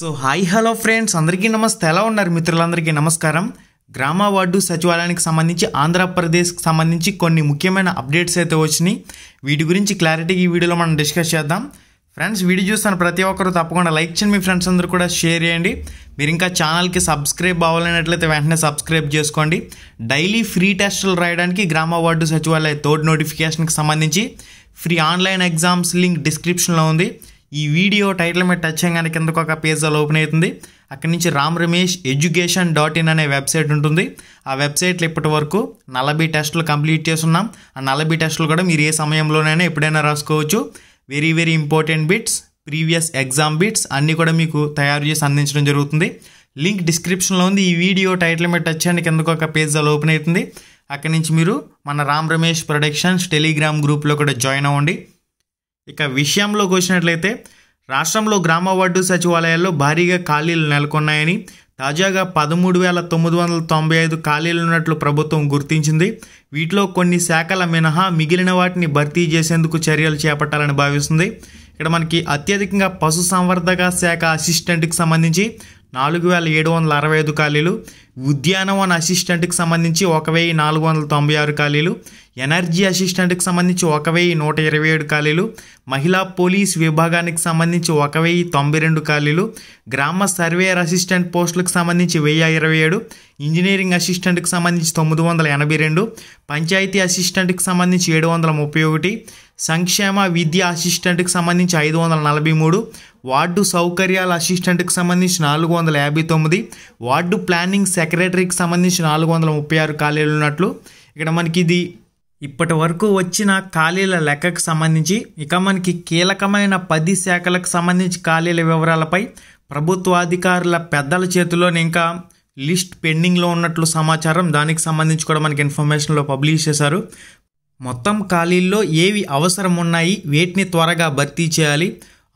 so hi hello friends అందరికీ నమస్తే ఎలా ఉన్నారు మిత్రులందరికీ నమస్కారం గ్రామ వార్డు సచివాలయానికి సంబంధించి ఆంధ్రప్రదేశ్కి సంబంధించి కొన్ని ముఖ్యమైన అప్డేట్స్ అయితే వచ్చినాయి వీటి గురించి క్లారిటీకి ఈ వీడియోలో మనం డిస్కస్ చేద్దాం ఫ్రెండ్స్ వీడియో చూస్తున్న ప్రతి ఒక్కరు తప్పకుండా లైక్ చేయండి మీ ఫ్రెండ్స్ అందరూ కూడా షేర్ చేయండి మీరు ఇంకా ఛానల్కి సబ్స్క్రైబ్ అవ్వాలన్నట్లయితే వెంటనే సబ్స్క్రైబ్ చేసుకోండి డైలీ ఫ్రీ టెస్టులు రాయడానికి గ్రామ వార్డు సచివాలయ తోడ్ నోటిఫికేషన్కి సంబంధించి ఫ్రీ ఆన్లైన్ ఎగ్జామ్స్ లింక్ డిస్క్రిప్షన్లో ఉంది ఈ వీడియో టైటిల్ మీద టచ్ చేయగానే కిందకు ఒక పేజ్ అలా ఓపెన్ అవుతుంది అక్కడి నుంచి Ram Ramesh education dot in అనే వెబ్సైట్ ఉంటుంది ఆ వెబ్సైట్లో ఇప్పటి వరకు నలభై టెస్టులు కంప్లీట్ చేస్తున్నాం ఆ నలభై టెస్టులు కూడా మీరు ఏ సమయంలోనైనా ఎప్పుడైనా రాసుకోవచ్చు very very important bits previous exam bits అన్నీ కూడా మీకు తయారు చేసి అందించడం జరుగుతుంది లింక్ డిస్క్రిప్షన్లో ఉంది ఈ వీడియో టైటిల్ మీద టచ్ చేయండి కిందకు ఒక పేజ్ అలా ఓపెన్ అవుతుంది అక్కడి నుంచి మీరు మన రామ్ రమేష్ ప్రొడక్షన్స్ టెలిగ్రామ్ గ్రూప్లో కూడా జాయిన్ అవ్వండి ఇక విషయంలోకి వచ్చినట్లయితే రాష్ట్రంలో గ్రామ వార్డు సచివాలయాల్లో భారీగా ఖాళీలు నెలకొన్నాయని తాజాగా పదమూడు వేల తొమ్మిది వందల తొంభై ఐదు ఖాళీలు ఉన్నట్లు ప్రభుత్వం గుర్తించింది వీటిలో కొన్ని శాఖల మినహా మిగిలిన వాటిని భర్తీ చేసేందుకు చర్యలు చేపట్టాలని భావిస్తుంది ఇక్కడ మనకి అత్యధికంగా పశుసంవర్ధక శాఖ అసిస్టెంట్కి సంబంధించి నాలుగు వేల ఏడు వందల అరవై ఐదు ఖాళీలు ఉద్యానవన అసిస్టెంట్కి సంబంధించి ఒక వెయ్యి నాలుగు వందల తొంభై ఆరు ఖాళీలు ఎనర్జీ అసిస్టెంట్కి సంబంధించి ఒక వెయ్యి నూట ఇరవై ఏడు ఖాళీలు మహిళా పోలీస్ విభాగానికి సంబంధించి ఒక వెయ్యి తొంభై రెండు ఖాళీలు గ్రామ సర్వేయర్ అసిస్టెంట్ పోస్టులకు సంబంధించి వెయ్యి ఇరవై ఏడు ఇంజనీరింగ్ అసిస్టెంట్కి సంబంధించి తొమ్మిది వందల ఎనభై రెండు పంచాయతీ అసిస్టెంట్కి సంబంధించి ఏడు వందల ముప్పై ఒకటి సంక్షేమ విద్య అసిస్టెంట్కి సంబంధించి ఐదు వందల నలభై మూడు వార్డు సౌకర్యాల అసిస్టెంట్కి సంబంధించి నాలుగు వందల యాభై తొమ్మిది వార్డు ప్లానింగ్ సెక్రటరీకి సంబంధించి నాలుగు వందల ముప్పై ఆరు ఖాళీలు ఉన్నట్లు ఇక్కడ మనకి ఇది ఇప్పటి వరకు వచ్చిన ఖాళీల లెక్కకు సంబంధించి ఇక మనకి కీలకమైన పది శాఖలకు సంబంధించి ఖాళీల వివరాలపై ప్రభుత్వ అధికారుల పెద్దల చేతిలోనే ఇంకా లిస్ట్ పెండింగ్లో ఉన్నట్లు సమాచారం దానికి సంబంధించి కూడా మనకి ఇన్ఫర్మేషన్లో పబ్లిష్ చేశారు మొత్తం ఖాళీల్లో ఏవి అవసరం ఉన్నాయి వేటిని త్వరగా భర్తీ చేయాలి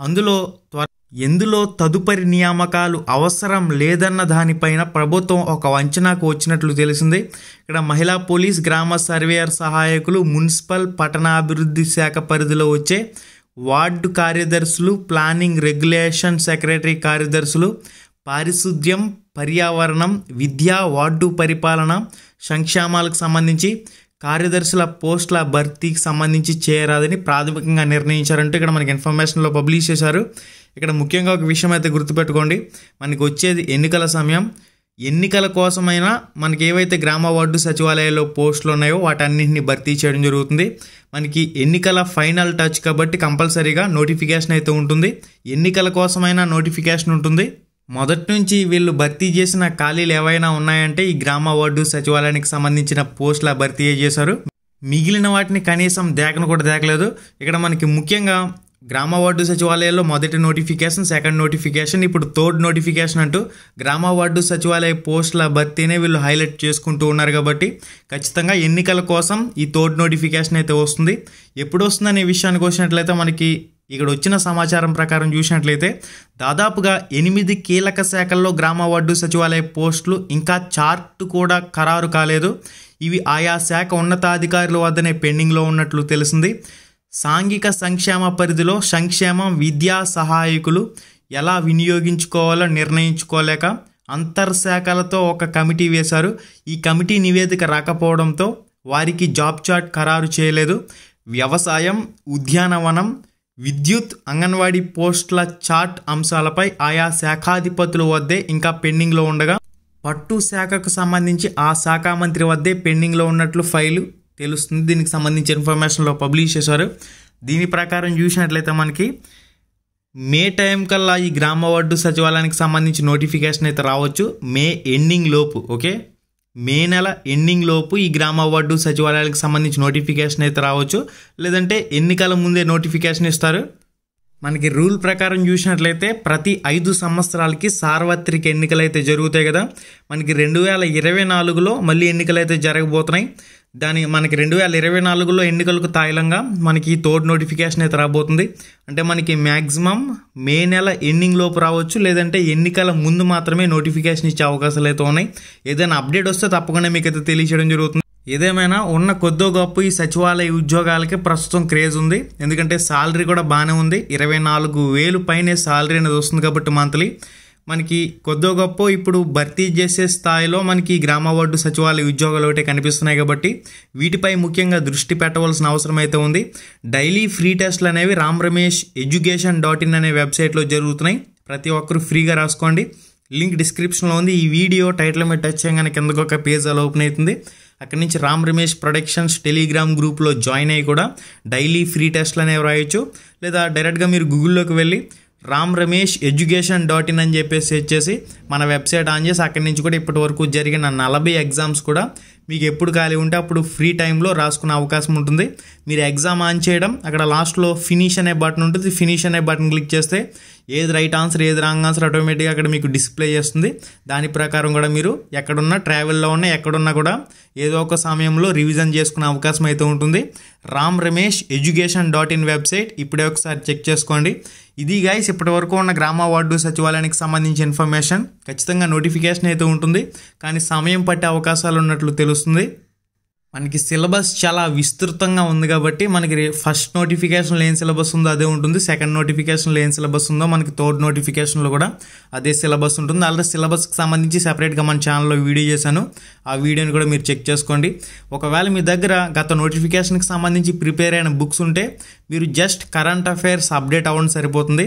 అందులో త్వర ఎందులో తదుపరి నియామకాలు అవసరం లేదన్న దానిపైన ప్రభుత్వం ఒక అంచనాకు వచ్చినట్లు తెలిసింది ఇక్కడ మహిళా పోలీస్ గ్రామ సర్వేయర్ సహాయకులు మున్సిపల్ పట్టణాభివృద్ధి శాఖ పరిధిలో వచ్చే వార్డు కార్యదర్శులు ప్లానింగ్ రెగ్యులేషన్ సెక్రటరీ కార్యదర్శులు పారిశుద్ధ్యం పర్యావరణం విద్య వార్డు పరిపాలన సంక్షేమాలకు సంబంధించి కార్యదర్శుల పోస్టుల భర్తీకి సంబంధించి చేయరాదని ప్రాథమికంగా నిర్ణయించారంటూ ఇక్కడ మనకి ఇన్ఫర్మేషన్లో పబ్లిష్ చేశారు ఇక్కడ ముఖ్యంగా ఒక విషయం అయితే గుర్తుపెట్టుకోండి మనకి వచ్చేది ఎన్నికల సమయం ఎన్నికల కోసమైనా మనకి ఏవైతే గ్రామ వార్డు సచివాలయాల్లో పోస్టులు ఉన్నాయో వాటన్నింటిని భర్తీ చేయడం జరుగుతుంది మనకి ఎన్నికల ఫైనల్ టచ్ కాబట్టి కంపల్సరీగా నోటిఫికేషన్ అయితే ఉంటుంది ఎన్నికల కోసమైనా నోటిఫికేషన్ ఉంటుంది మొదటి నుంచి వీళ్ళు భర్తీ చేసిన ఖాళీలు ఏవైనా ఉన్నాయంటే ఈ గ్రామ వార్డు సచివాలయానికి సంబంధించిన పోస్టుల భర్తీ చేశారు మిగిలిన వాటిని కనీసం దేకను కూడా దేకలేదు ఇక్కడ మనకి ముఖ్యంగా గ్రామ వార్డు సచివాలయాల్లో మొదటి నోటిఫికేషన్ సెకండ్ నోటిఫికేషన్ ఇప్పుడు థర్డ్ నోటిఫికేషన్ అంటూ గ్రామ వార్డు సచివాలయ పోస్టుల భర్తీనే వీళ్ళు హైలైట్ చేసుకుంటూ ఉన్నారు కాబట్టి ఖచ్చితంగా ఎన్నికల కోసం ఈ థర్డ్ నోటిఫికేషన్ అయితే వస్తుంది ఎప్పుడు వస్తుందనే విషయానికి వచ్చినట్లయితే మనకి ఇక్కడ వచ్చిన సమాచారం ప్రకారం చూసినట్లయితే దాదాపుగా ఎనిమిది కీలక శాఖల్లో గ్రామ వార్డు సచివాలయ పోస్టులు ఇంకా చార్ట్ కూడా ఖరారు కాలేదు ఇవి ఆయా శాఖ ఉన్నతాధికారుల వద్దనే పెండింగ్లో ఉన్నట్లు తెలిసింది సాంఘిక సంక్షేమ పరిధిలో సంక్షేమం విద్యా సహాయకులు ఎలా వినియోగించుకోవాలో నిర్ణయించుకోలేక అంతర్శాఖలతో ఒక కమిటీ వేశారు ఈ కమిటీ నివేదిక రాకపోవడంతో వారికి జాబ్ చార్ట్ ఖరారు చేయలేదు వ్యవసాయం ఉద్యానవనం విద్యుత్ అంగన్వాడీ పోస్టుల చార్ట్ అంశాలపై ఆయా శాఖాధిపతుల వద్దే ఇంకా పెండింగ్లో ఉండగా పట్టు శాఖకు సంబంధించి ఆ శాఖ మంత్రి వద్దే పెండింగ్లో ఉన్నట్లు ఫైలు తెలుస్తుంది దీనికి సంబంధించి ఇన్ఫర్మేషన్లో పబ్లిష్ చేశారు దీని ప్రకారం చూసినట్లయితే మనకి మే టైం కల్లా ఈ గ్రామ వార్డు సచివాలయానికి సంబంధించి నోటిఫికేషన్ అయితే రావచ్చు మే ఎండింగ్ లోపు ఓకే మే నెల ఎండింగ్ లోపు ఈ గ్రామ వార్డు సచివాలయాలకు సంబంధించి నోటిఫికేషన్ అయితే రావచ్చు లేదంటే ఎన్నికల ముందే నోటిఫికేషన్ ఇస్తారు మనకి రూల్ ప్రకారం చూసినట్లయితే ప్రతి ఐదు సంవత్సరాలకి సార్వత్రిక ఎన్నికలు అయితే జరుగుతాయి కదా మనకి రెండు వేల ఇరవై నాలుగులో మళ్ళీ ఎన్నికలు అయితే జరగబోతున్నాయి దాని మనకి రెండు వేల ఇరవై నాలుగులో ఎన్నికలకు తాయిలంగా మనకి తోడ్ నోటిఫికేషన్ అయితే రాబోతుంది అంటే మనకి మ్యాక్సిమం మే నెల ఎండింగ్ లోపు రావచ్చు లేదంటే ఎన్నికల ముందు మాత్రమే నోటిఫికేషన్ ఇచ్చే అవకాశాలు అయితే ఉన్నాయి ఏదైనా అప్డేట్ వస్తే తప్పకుండా మీకు అయితే తెలియచేయడం జరుగుతుంది ఏదేమైనా ఉన్న కొద్దో గొప్ప ఈ సచివాలయ ఉద్యోగాలకి ప్రస్తుతం క్రేజ్ ఉంది ఎందుకంటే సాలరీ కూడా బాగానే ఉంది ఇరవై నాలుగు వేలు పైనే సాలరీ అనేది వస్తుంది కాబట్టి మంత్లీ మనకి కొద్దో గొప్ప ఇప్పుడు భర్తీ చేసే స్థాయిలో మనకి గ్రామ వార్డు సచివాలయ ఉద్యోగాలు ఒకటే కనిపిస్తున్నాయి కాబట్టి వీటిపై ముఖ్యంగా దృష్టి పెట్టవలసిన అవసరం అయితే ఉంది డైలీ ఫ్రీ టెస్ట్లు అనేవి Ram Ramesh education dot in అనే వెబ్సైట్లో జరుగుతున్నాయి ప్రతి ఒక్కరు ఫ్రీగా రాసుకోండి లింక్ డిస్క్రిప్షన్లో ఉంది ఈ వీడియో టైటిల్ మీద టచ్ చేయగానే కిందకొక పేజ్ అలా ఓపెన్ అవుతుంది అక్కడి నుంచి రామ్ రమేష్ ప్రొడక్షన్స్ టెలిగ్రామ్ గ్రూప్లో జాయిన్ అయ్యి కూడా డైలీ ఫ్రీ టెస్ట్లు అనేవి రాయొచ్చు లేదా డైరెక్ట్గా మీరు గూగుల్లోకి వెళ్ళి Ram Ramesh education dot in అని చెప్పేసి చేసి మన వెబ్సైట్ ఆన్ చేసి అక్కడి నుంచి కూడా ఇప్పటి వరకు జరిగిన నలభై ఎగ్జామ్స్ కూడా మీకు ఎప్పుడు ఖాళీ ఉంటే అప్పుడు ఫ్రీ టైంలో రాసుకునే అవకాశం ఉంటుంది మీరు ఎగ్జామ్ ఆన్ చేయడం అక్కడ లాస్ట్లో ఫినిష్ అనే బటన్ ఉంటుంది ఫినిష్ అనే బటన్ క్లిక్ చేస్తే ఏది రైట్ ఆన్సర్ ఏది రాంగ్ ఆన్సర్ ఆటోమేటిక్గా అక్కడ మీకు డిస్ప్లే చేస్తుంది దాని ప్రకారం కూడా మీరు ఎక్కడున్నా ట్రావెల్లో ఉన్నా ఎక్కడున్నా కూడా ఏదో ఒక సమయంలో రివిజన్ చేసుకునే అవకాశం అయితే ఉంటుంది Ram Ramesh education dot in website ఇప్పుడే ఒకసారి చెక్ చేసుకోండి ఇది గైస్ ఇప్పటి వరకు ఉన్న గ్రామ వార్డు సచివాలయానికి సంబంధించి ఇన్ఫర్మేషన్ ఖచ్చితంగా నోటిఫికేషన్ అయితే ఉంటుంది కానీ సమయం పట్టే అవకాశాలు ఉన్నట్లు తెలుస్తుంది మనకి సిలబస్ చాలా విస్తృతంగా ఉంది కాబట్టి మనకి ఫస్ట్ నోటిఫికేషన్ లేని సిలబస్ ఉందో అదే ఉంటుంది సెకండ్ నోటిఫికేషన్ లేని సిలబస్ ఉందో మనకి థర్డ్ నోటిఫికేషన్లో కూడా అదే సిలబస్ ఉంటుంది అలాగే సిలబస్కి సంబంధించి సెపరేట్గా మన ఛానల్లో వీడియో చేశాను ఆ వీడియోని కూడా మీరు చెక్ చేసుకోండి ఒకవేళ మీ దగ్గర గత నోటిఫికేషన్కి సంబంధించి ప్రిపేర్ అయిన బుక్స్ ఉంటే మీరు జస్ట్ కరెంట్ అఫైర్స్ అప్డేట్ అవ్వడం సరిపోతుంది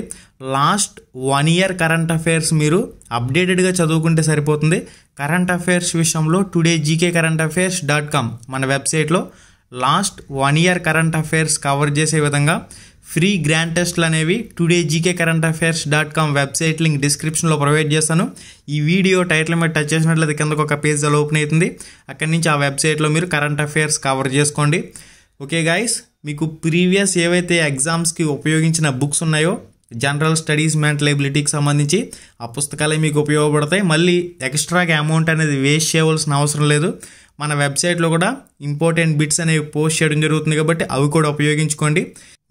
last one year current affairs మీరు అప్డేటెడ్గా చదువుకుంటే సరిపోతుంది కరెంట్ అఫైర్స్ విషయంలో today GK current affairs dot com మన వెబ్సైట్లో last one year current affairs cover చేసే విధంగా ఫ్రీ గ్రాండ్ టెస్ట్లు అనేవి today GK current affairs dot com website link డిస్క్రిప్షన్లో ప్రొవైడ్ చేస్తాను ఈ వీడియో టైటిల్ మీద టచ్ చేసినట్లయితే కిందకు ఒక పేజ్ అలా ఓపెన్ అవుతుంది అక్కడి నుంచి ఆ వెబ్సైట్లో మీరు కరెంట్ అఫైర్స్ కవర్ చేసుకోండి ఓకే గాయస్ మీకు ప్రీవియస్ ఏవైతే ఎగ్జామ్స్కి ఉపయోగించిన బుక్స్ ఉన్నాయో జనరల్ స్టడీస్ మెంటల్ లైబిలిటీకి సంబంధించి ఆ పుస్తకాలే మీకు ఉపయోగపడతాయి మళ్ళీ ఎక్స్ట్రాగా అమౌంట్ అనేది వేస్ట్ చేయవలసిన అవసరం లేదు మన వెబ్సైట్లో కూడా ఇంపార్టెంట్ బిట్స్ అనేవి పోస్ట్ చేయడం జరుగుతుంది కాబట్టి అవి కూడా ఉపయోగించుకోండి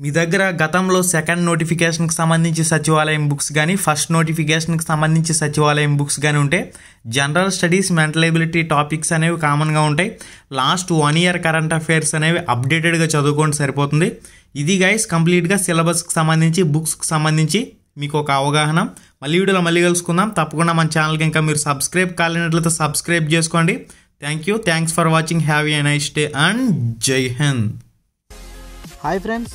మీ దగ్గర గతంలో సెకండ్ నోటిఫికేషన్కి సంబంధించి సచివాలయం బుక్స్ కానీ ఫస్ట్ నోటిఫికేషన్కి సంబంధించి సచివాలయం బుక్స్ కానీ ఉంటే general studies mental ability topics అనేవి కామన్గా ఉంటాయి last one year current affairs అనేవి అప్డేటెడ్గా చదువుకోండి సరిపోతుంది ఇది గైస్ కంప్లీట్గా సిలబస్కి సంబంధించి బుక్స్కి సంబంధించి మీకు ఒక అవగాహన మళ్ళీ వీడియోలో మళ్ళీ కలుసుకుందాం తప్పకుండా మన ఛానల్కి ఇంకా మీరు సబ్స్క్రైబ్ కాలేనట్లయితే సబ్స్క్రైబ్ చేసుకోండి thank you thanks for watching have a nice day and Jai Hind hi friends